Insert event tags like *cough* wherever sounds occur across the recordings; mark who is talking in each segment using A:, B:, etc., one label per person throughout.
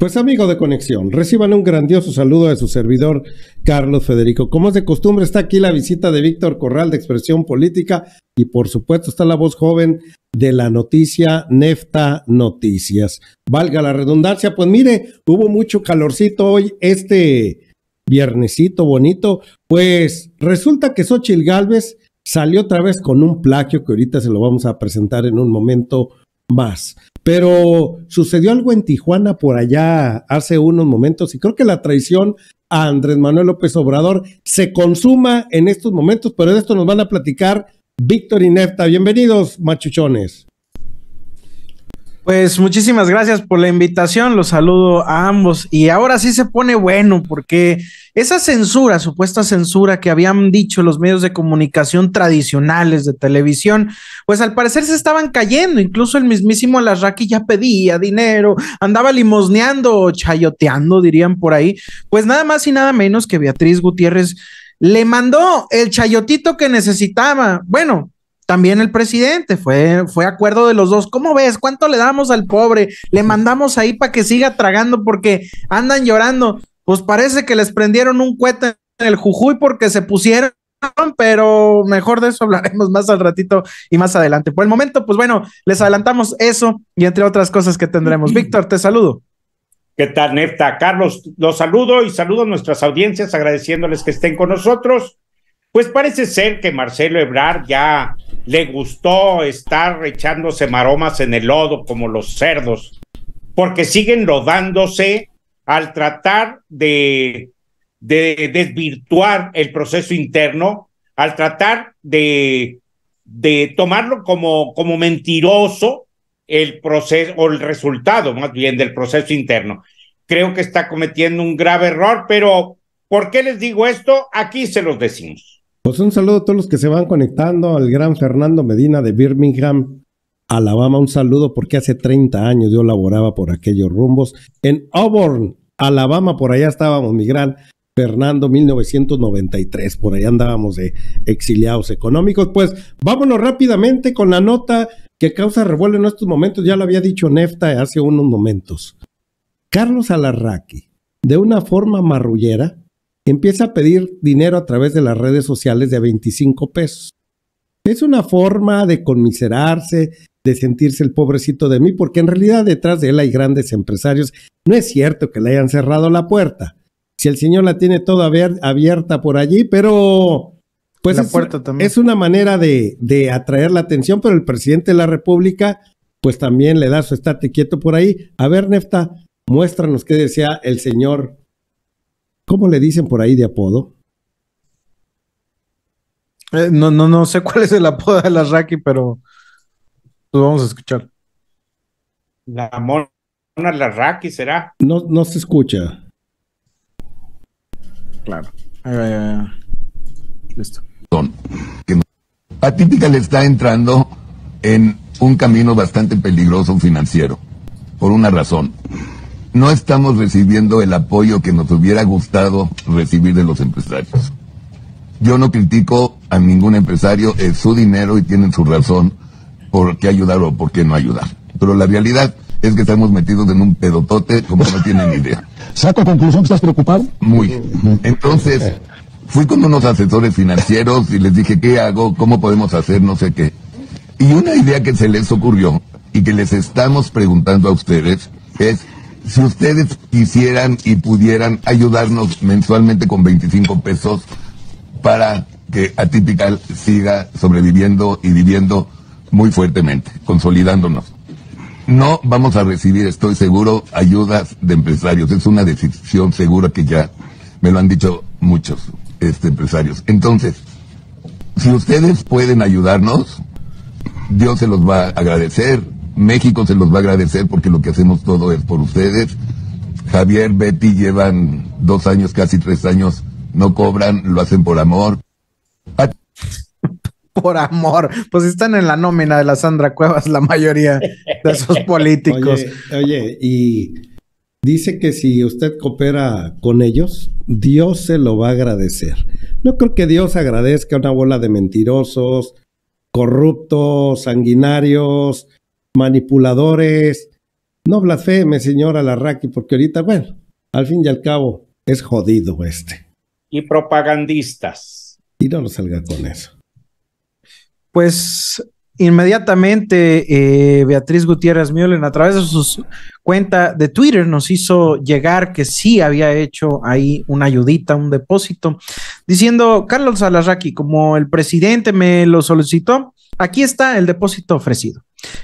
A: Pues amigo de Conexión, reciban un grandioso saludo de su servidor Carlos Federico. Como es de costumbre, está aquí la visita de Víctor Corral de Expresión Política y por supuesto está la voz joven de la noticia Nefta Noticias. Valga la redundancia, pues mire, hubo mucho calorcito hoy este viernesito bonito, pues resulta que Xochil Gálvez salió otra vez con un plagio que ahorita se lo vamos a presentar en un momento más. Pero sucedió algo en Tijuana por allá hace unos momentos y creo que la traición a Andrés Manuel López Obrador se consuma en estos momentos, pero de esto nos van a platicar Víctor y Nefta. Bienvenidos, machuchones. Pues muchísimas gracias por la
B: invitación, los saludo a ambos y ahora sí se pone bueno porque esa censura, supuesta censura que habían dicho los medios de comunicación tradicionales de televisión, pues al parecer se estaban cayendo, incluso el mismísimo Alarraqui ya pedía dinero, andaba limosneando o chayoteando, dirían por ahí, pues nada más y nada menos que Beatriz Gutiérrez le mandó el chayotito que necesitaba. Bueno, también el presidente, fue, fue acuerdo de los dos. ¿Cómo ves? ¿Cuánto le damos al pobre? Le mandamos ahí para que siga tragando porque andan llorando. Pues parece que les prendieron un cuete en el Jujuy porque se pusieron pero mejor de eso hablaremos más al ratito y más adelante. Por el momento, pues bueno, les adelantamos eso y entre otras cosas que tendremos. Víctor, te
C: saludo. ¿Qué tal, Nefta? Carlos, los saludo y saludo a nuestras audiencias agradeciéndoles que estén con nosotros. Pues parece ser que Marcelo Ebrar ya le gustó estar echándose maromas en el lodo como los cerdos, porque siguen rodándose al tratar de, desvirtuar el proceso interno, al tratar de, tomarlo como, como mentiroso el proceso o el resultado más bien del proceso interno. Creo que está cometiendo un grave error, pero ¿por qué les digo esto? Aquí se los decimos.
A: Pues un saludo a todos los que se van conectando, al gran Fernando Medina de Birmingham, Alabama, un saludo porque hace 30 años yo laboraba por aquellos rumbos. En Auburn, Alabama, por allá estábamos, mi gran Fernando, 1993, por allá andábamos de exiliados económicos. Pues vámonos rápidamente con la nota que causa revuelo en estos momentos, ya lo había dicho Nefta hace unos momentos. Carlos Alarraqui, de una forma marrullera, empieza a pedir dinero a través de las redes sociales de 25 pesos. Es una forma de conmiserarse, de sentirse el pobrecito de mí, porque en realidad detrás de él hay grandes empresarios. No es cierto que le hayan cerrado la puerta. Si el señor la tiene toda abierta por allí, pero pues la es, puerta también. es, una manera de, de atraer la atención, pero el presidente de la República pues también le da su estate quieto por ahí. A ver, Nefta, muéstranos qué decía el señor ¿Cómo le dicen por ahí de apodo? Eh, no, no, no sé *laughs* cuál es el apodo de la Raki, pero lo vamos a escuchar.
C: La mona la Raki será.
A: No, no se escucha. Claro.
D: Listo. listo. típica le está entrando en un camino bastante peligroso financiero, por una razón no estamos recibiendo el apoyo que nos hubiera gustado recibir de los empresarios. Yo no critico a ningún empresario, es su dinero y tienen su razón por qué ayudar o por qué no ayudar. Pero la realidad es que estamos metidos en un pedotote como no tienen idea. *laughs* ¿Saco conclusión que estás preocupado? Muy. Entonces, fui con unos asesores financieros y les dije, ¿qué hago? ¿Cómo podemos hacer? No sé qué. Y una idea que se les ocurrió y que les estamos preguntando a ustedes es, si ustedes quisieran y pudieran ayudarnos mensualmente con 25 pesos para que Atipical siga sobreviviendo y viviendo muy fuertemente, consolidándonos. No vamos a recibir, estoy seguro, ayudas de empresarios. Es una decisión segura que ya me lo han dicho muchos este, empresarios. Entonces, si ustedes pueden ayudarnos, Dios se los va a agradecer México se los va a agradecer porque lo que hacemos todo es por ustedes. Javier, Betty llevan dos años, casi tres años, no cobran, lo hacen por amor. *laughs* Por amor, pues están en
B: la nómina de la Sandra Cuevas la mayoría de esos *laughs* políticos.
D: Oye, y
A: dice que si usted coopera con ellos, Dios se lo va a agradecer. No creo que Dios agradezca una bola de mentirosos, corruptos, sanguinarios, manipuladores. No blasfeme, señor Alarraqui porque ahorita, bueno, al fin y al cabo, es jodido este.
C: Y propagandistas.
A: Y no nos salga con eso. Pues
B: inmediatamente eh, Beatriz Gutiérrez mielen a través de su cuenta de Twitter nos hizo llegar que sí había hecho ahí una ayudita, un depósito, diciendo, Carlos Alarraqui, como el presidente me lo solicitó, aquí está el depósito ofrecido.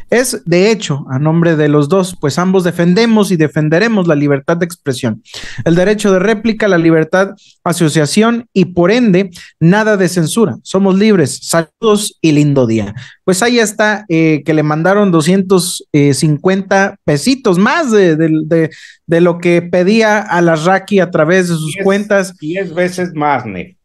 B: Es, de hecho, a nombre de los dos, pues ambos defendemos y defenderemos la libertad de expresión, el derecho de réplica, la libertad asociación y por ende nada de censura. Somos libres. Saludos y lindo día. Pues ahí está eh, que le mandaron 250 eh, pesitos más de, lo que pedía a la Raki a través de sus cuentas. Diez veces más, Nick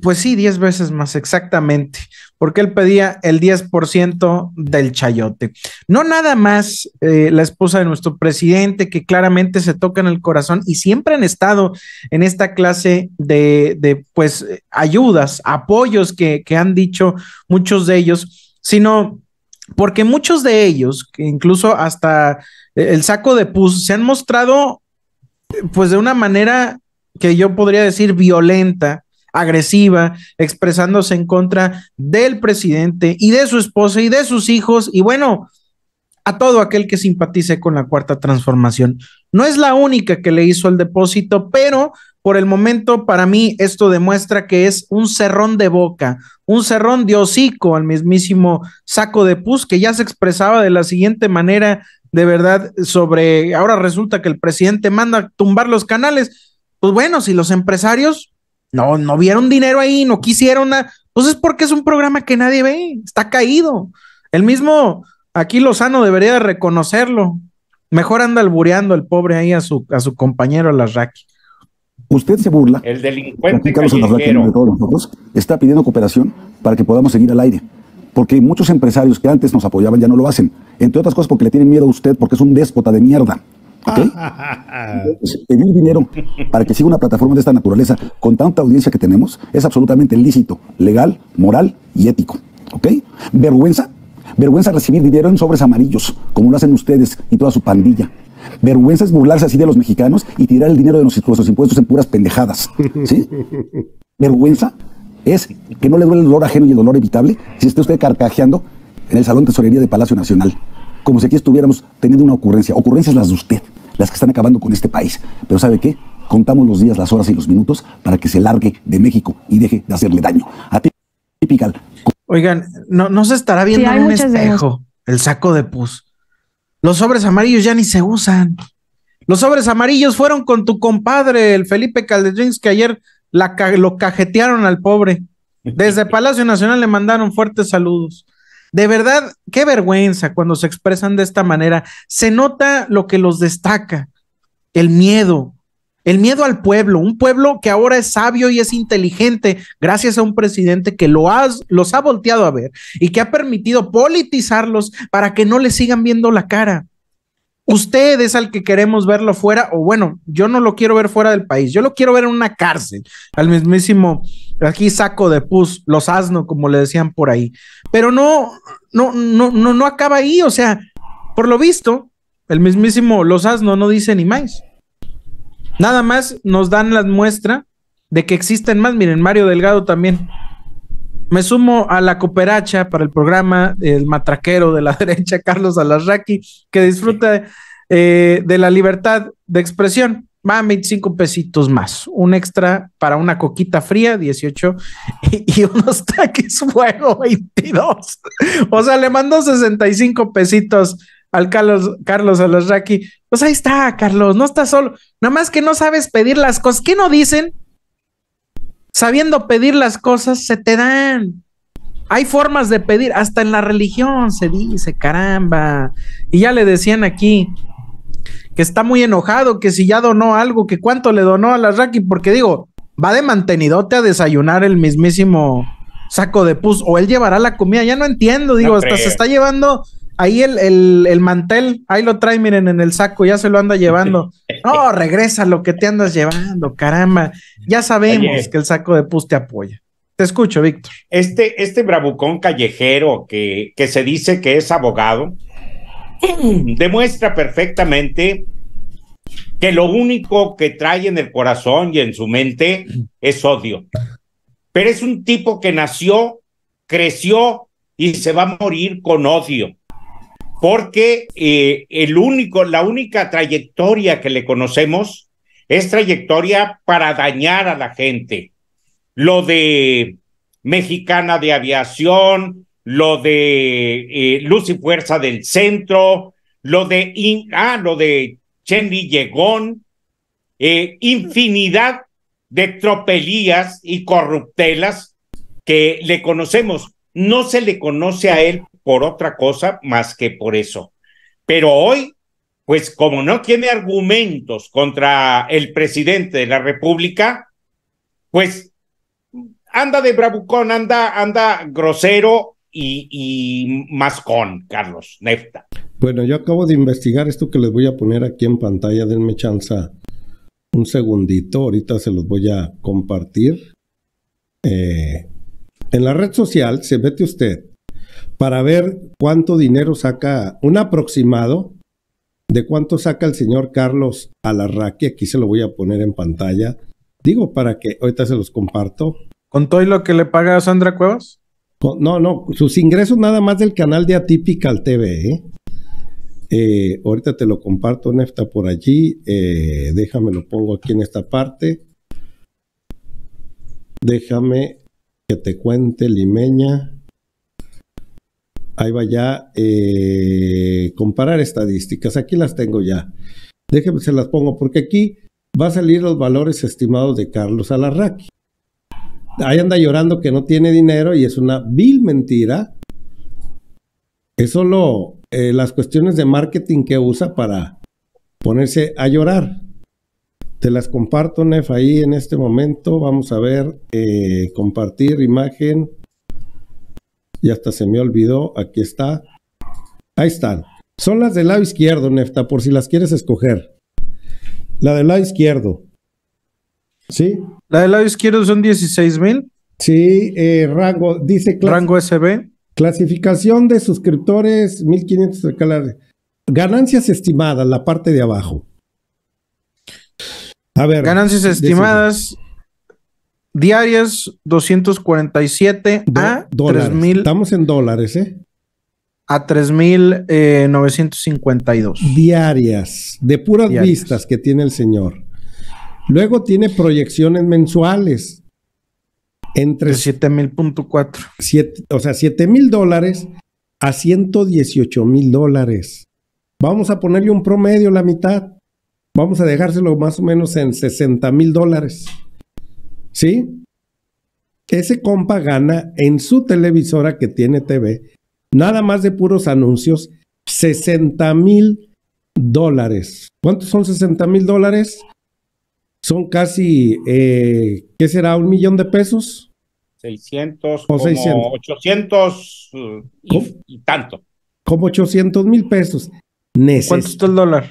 B: pues sí, 10 veces más exactamente, porque él pedía el 10% del chayote. No nada más eh, la esposa de nuestro presidente, que claramente se toca en el corazón y siempre han estado en esta clase de, pues, ayudas, apoyos que, que han dicho muchos de ellos, sino porque muchos de ellos, incluso hasta el saco de pus, se han mostrado pues de una manera que yo podría decir violenta agresiva, expresándose en contra del presidente y de su esposa y de sus hijos y bueno, a todo aquel que simpatice con la cuarta transformación. No es la única que le hizo el depósito, pero por el momento para mí esto demuestra que es un cerrón de boca, un cerrón de hocico al mismísimo saco de pus que ya se expresaba de la siguiente manera, de verdad, sobre ahora resulta que el presidente manda tumbar los canales. Pues bueno, si los empresarios no, no vieron dinero ahí, no quisieron nada. Pues es porque es un programa que nadie ve, está caído. El mismo aquí Lozano debería reconocerlo. Mejor anda albureando el pobre ahí a su, a su compañero Usted se burla. El delincuente
D: está pidiendo cooperación para que podamos seguir al aire. Porque muchos empresarios que antes nos apoyaban ya no lo hacen. Entre otras cosas porque le tienen miedo a usted porque es un déspota de mierda. ¿Ok? pedir dinero para que siga una plataforma de esta naturaleza con tanta audiencia que tenemos es absolutamente lícito, legal, moral y ético. ¿Ok? Vergüenza. Vergüenza recibir dinero en sobres amarillos, como lo hacen ustedes y toda su pandilla. Vergüenza es burlarse así de los mexicanos y tirar el dinero de nuestros impuestos en puras pendejadas. ¿Sí? Vergüenza es que no le duele el dolor ajeno y el dolor evitable si esté usted carcajeando en el Salón de Tesorería de Palacio Nacional, como si aquí estuviéramos teniendo una ocurrencia. Ocurrencias las de usted las que están acabando con este país. Pero ¿sabe qué? Contamos los días, las horas y los minutos para que se largue de México y deje de hacerle daño. A Pical.
B: Oigan, no, se estará viendo en un espejo el saco de pus. Los sobres amarillos ya ni se usan. Los sobres amarillos fueron con tu compadre, el Felipe Calderins, que ayer la, lo cajetearon al pobre. Desde *laughs* Palacio Nacional le mandaron fuertes saludos. De verdad, qué vergüenza cuando se expresan de esta manera. Se nota lo que los destaca, el miedo, el miedo al pueblo, un pueblo que ahora es sabio y es inteligente gracias a un presidente que lo los ha volteado a ver y que ha permitido politizarlos para que no le sigan viendo la cara. Usted es al que queremos verlo fuera, o bueno, yo no lo quiero ver fuera del país, yo lo quiero ver en una cárcel, al mismísimo, aquí saco de pus, los asno, como le decían por ahí. Pero no, no, no, no, no acaba ahí, o sea, por lo visto, el mismísimo los asno no dice ni más. Nada más nos dan la muestra de que existen más. Miren, Mario Delgado también me sumo a la cooperacha para el programa, del matraquero de la *laughs* derecha, Carlos Alarraqui, que disfruta eh, de la libertad de expresión. Mami, cinco pesitos más, un extra para una coquita fría, 18, y, unos taques fuego, 22. O sea, le mandó 65 pesitos al Carlos, Carlos Alarraqui. Pues ahí está, Carlos, no estás solo. Nada más que no sabes pedir las cosas. ¿Qué no dicen? sabiendo pedir las cosas se te dan. Hay formas de pedir, hasta en la religión se dice, caramba. Y ya le decían aquí que está muy enojado, que si ya donó algo, que cuánto le donó a la Raki, porque digo, va de mantenidote a desayunar el mismísimo saco de pus, o él llevará la comida, ya no entiendo, digo, hasta se está llevando ahí el, el, mantel, ahí lo trae, miren, en el saco, ya se lo anda *laughs* llevando. No, *laughs* regresa lo que te andas llevando, caramba. Ya sabemos que el saco de
C: pus te apoya. Te escucho, Víctor. Este, este bravucón callejero que, que se dice que es abogado *clears throat* demuestra perfectamente que lo único que trae en el corazón y en su mente es odio. Pero es un tipo que nació, creció y se va a morir con odio porque eh, el único, la única trayectoria que le conocemos es trayectoria para dañar a la gente. Lo de Mexicana de Aviación, lo de eh, Luz y Fuerza del Centro, lo de, in, ah, lo de eh, infinidad de tropelías y corruptelas que le conocemos. No se le conoce a él por otra cosa más que por eso. Pero hoy, pues como no tiene argumentos contra el presidente de la República, pues anda de bravucón, anda, anda grosero y, y mascón, Carlos, nefta.
A: Bueno, yo acabo de investigar esto que les voy a poner aquí en pantalla, denme chanza un segundito, ahorita se los voy a compartir. Eh, en la red social, se vete usted para ver cuánto dinero saca, un aproximado de cuánto saca el señor Carlos Alarraqui. Aquí se lo voy a poner en pantalla. Digo, para que ahorita se los comparto. ¿Con todo lo que le paga a Sandra Cuevas? No, no, sus ingresos nada más del canal de Atypical TV. ¿eh? ¿eh? ahorita te lo comparto, Nefta, por allí. Eh, déjame, lo pongo aquí en esta parte. Déjame que te cuente, Limeña ahí va ya, eh, comparar estadísticas. Aquí las tengo ya. Déjenme, se las pongo, porque aquí va a salir los valores estimados de Carlos Alarraqui. Ahí anda llorando que no tiene dinero y es una vil mentira. Es solo eh, las cuestiones de marketing que usa para ponerse a llorar. Te las comparto, Nef, ahí en este momento. Vamos a ver, eh, compartir imagen y hasta se me olvidó, aquí está. Ahí están. Son las del lado izquierdo, Nefta, por si las quieres escoger. La del lado izquierdo. ¿Sí? La del lado izquierdo son 16 mil. Sí, eh, rango, dice rango SB. Clasificación de suscriptores, 1500 Ganancias estimadas, la parte de abajo. A ver. Ganancias estimadas, diarias,
B: 247 a dólares. 3000. Estamos en dólares, ¿eh?
A: A 3952. Eh, diarias, de puras vistas que tiene el señor. Luego tiene proyecciones mensuales. Entre 7000.4. O sea, 7000 dólares a 118 mil dólares. Vamos a ponerle un promedio, la mitad. Vamos a dejárselo más o menos en 60 mil dólares. ¿Sí? Ese compa gana en su televisora que tiene TV, nada más de puros anuncios, 60 mil dólares. ¿Cuántos son 60 mil dólares? Son casi, eh, ¿qué será? ¿Un millón de pesos?
C: 600 o como 800 y, tanto.
A: Como 800 mil pesos. Neces ¿Cuánto está el dólar?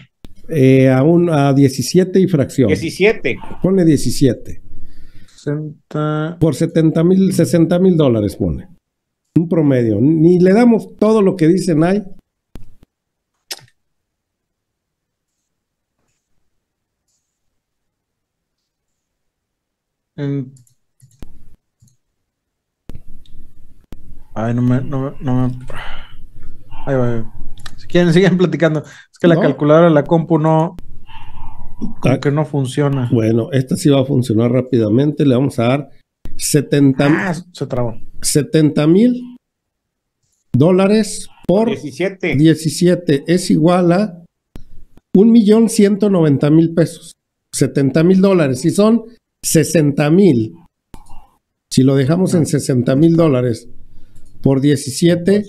A: Eh, a, un, a 17 y fracción.
C: 17.
A: pone 17. Por 70 mil, 60 mil dólares pone. Un promedio. Ni le damos todo lo que dicen hay.
B: Ay, no me,
A: Ay, Si quieren, *laughs* siguen platicando. Es que la calculadora la compu no, Ah, que no funciona. Bueno, esta sí va a funcionar rápidamente. Le vamos a dar 70 ah, se mil dólares por 17. 17 es igual a un millón mil pesos. 70 mil dólares. Si son 60 mil. Si lo dejamos en 60 ah. mil dólares por 17,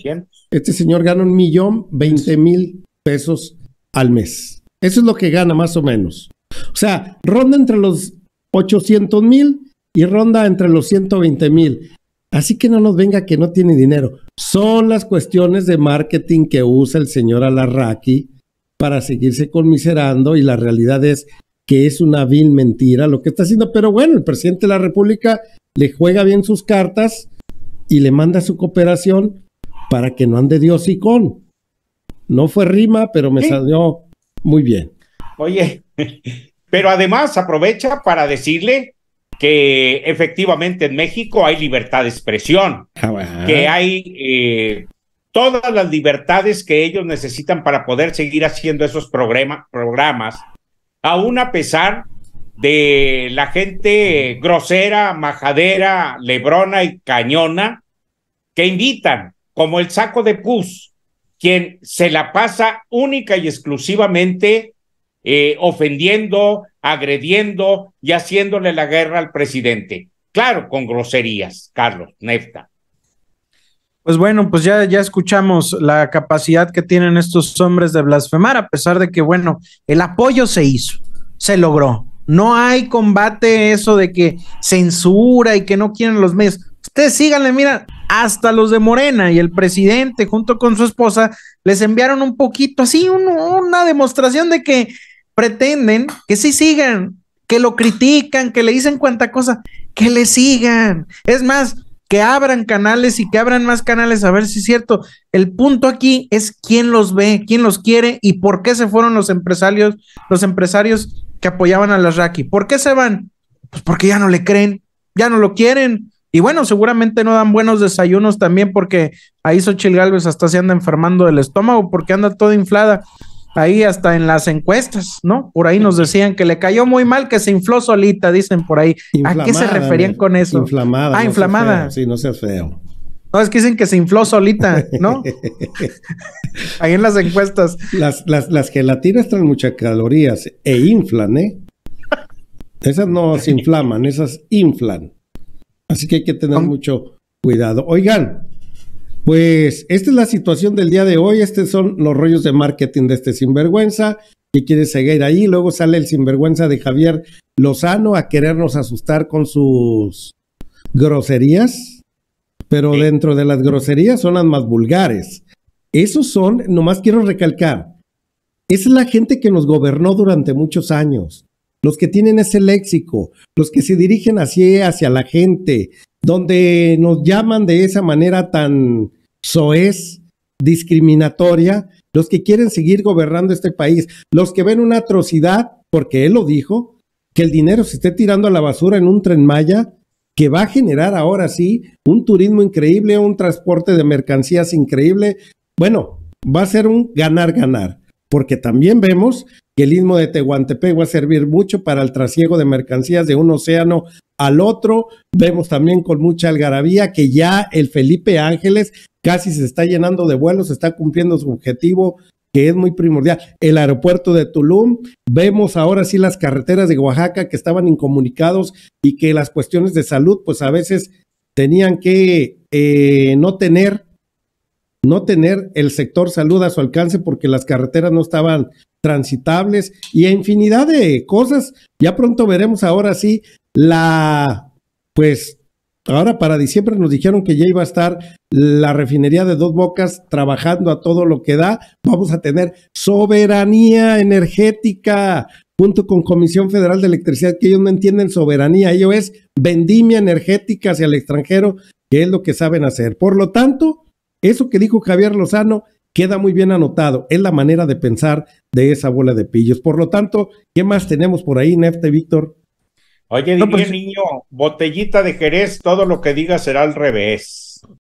A: este señor gana un millón veinte mil pesos al mes. Eso es lo que gana más o menos. O sea, ronda entre los 800 mil y ronda entre los 120 mil. Así que no nos venga que no tiene dinero. Son las cuestiones de marketing que usa el señor Alarraqui para seguirse conmiserando y la realidad es que es una vil mentira lo que está haciendo. Pero bueno, el presidente de la República le juega bien sus cartas y le manda su cooperación para que no ande Dios y con. No fue rima, pero me salió muy bien.
C: Oye, pero además aprovecha para decirle que efectivamente en México hay libertad de expresión, ah, que hay eh, todas las libertades que ellos necesitan para poder seguir haciendo esos programas, aún a pesar de la gente grosera, majadera, lebrona y cañona que invitan, como el saco de pus, quien se la pasa única y exclusivamente eh, ofendiendo, agrediendo y haciéndole la guerra al presidente. Claro, con groserías, Carlos, Nefta.
B: Pues bueno, pues ya, ya escuchamos la capacidad que tienen estos hombres de blasfemar, a pesar de que, bueno, el apoyo se hizo, se logró. No hay combate eso de que censura y que no quieren los medios. Ustedes síganle, mira, hasta los de Morena y el presidente junto con su esposa les enviaron un poquito así, una demostración de que pretenden que sí sigan, que lo critican, que le dicen cuánta cosa, que le sigan. Es más, que abran canales y que abran más canales a ver si es cierto. El punto aquí es quién los ve, quién los quiere y por qué se fueron los empresarios, los empresarios que apoyaban a las Raki. ¿Por qué se van? Pues porque ya no le creen, ya no lo quieren, y bueno, seguramente no dan buenos desayunos también porque ahí Sochil Gálvez hasta se anda enfermando del estómago porque anda toda inflada. Ahí hasta en las encuestas, ¿no? Por ahí nos decían que le cayó muy mal, que se infló solita, dicen por ahí. ¿A qué se referían con eso? Inflamada. Ah, inflamada.
A: Sí, no seas feo. No, es que dicen que se infló solita, ¿no? *laughs* ahí en las encuestas. Las, las, las gelatinas traen muchas calorías e inflan, ¿eh? Esas no se inflaman, esas inflan. Así que hay que tener mucho cuidado. Oigan, pues esta es la situación del día de hoy. Estos son los rollos de marketing de este sinvergüenza que quiere seguir ahí. Luego sale el sinvergüenza de Javier Lozano a querernos asustar con sus groserías, pero dentro de las groserías son las más vulgares. Esos son, nomás quiero recalcar, es la gente que nos gobernó durante muchos años los que tienen ese léxico, los que se dirigen así hacia la gente, donde nos llaman de esa manera tan soez, discriminatoria, los que quieren seguir gobernando este país, los que ven una atrocidad, porque él lo dijo, que el dinero se esté tirando a la basura en un tren Maya, que va a generar ahora sí un turismo increíble, un transporte de mercancías increíble. Bueno, va a ser un ganar-ganar, porque también vemos que el istmo de Tehuantepec va a servir mucho para el trasiego de mercancías de un océano al otro. Vemos también con mucha algarabía que ya el Felipe Ángeles casi se está llenando de vuelos, está cumpliendo su objetivo que es muy primordial. El aeropuerto de Tulum, vemos ahora sí las carreteras de Oaxaca que estaban incomunicados y que las cuestiones de salud pues a veces tenían que eh, no tener no tener el sector salud a su alcance porque las carreteras no estaban transitables y infinidad de cosas. Ya pronto veremos ahora sí la, pues ahora para diciembre nos dijeron que ya iba a estar la refinería de dos bocas trabajando a todo lo que da. Vamos a tener soberanía energética junto con Comisión Federal de Electricidad, que ellos no entienden soberanía, ellos es vendimia energética hacia el extranjero, que es lo que saben hacer. Por lo tanto, eso que dijo Javier Lozano queda muy bien anotado. Es la manera de pensar de esa bola de pillos. Por lo tanto, ¿qué más tenemos por ahí, Nefte, Víctor?
C: Oye, pues niño, botellita de Jerez, todo lo que diga será al revés.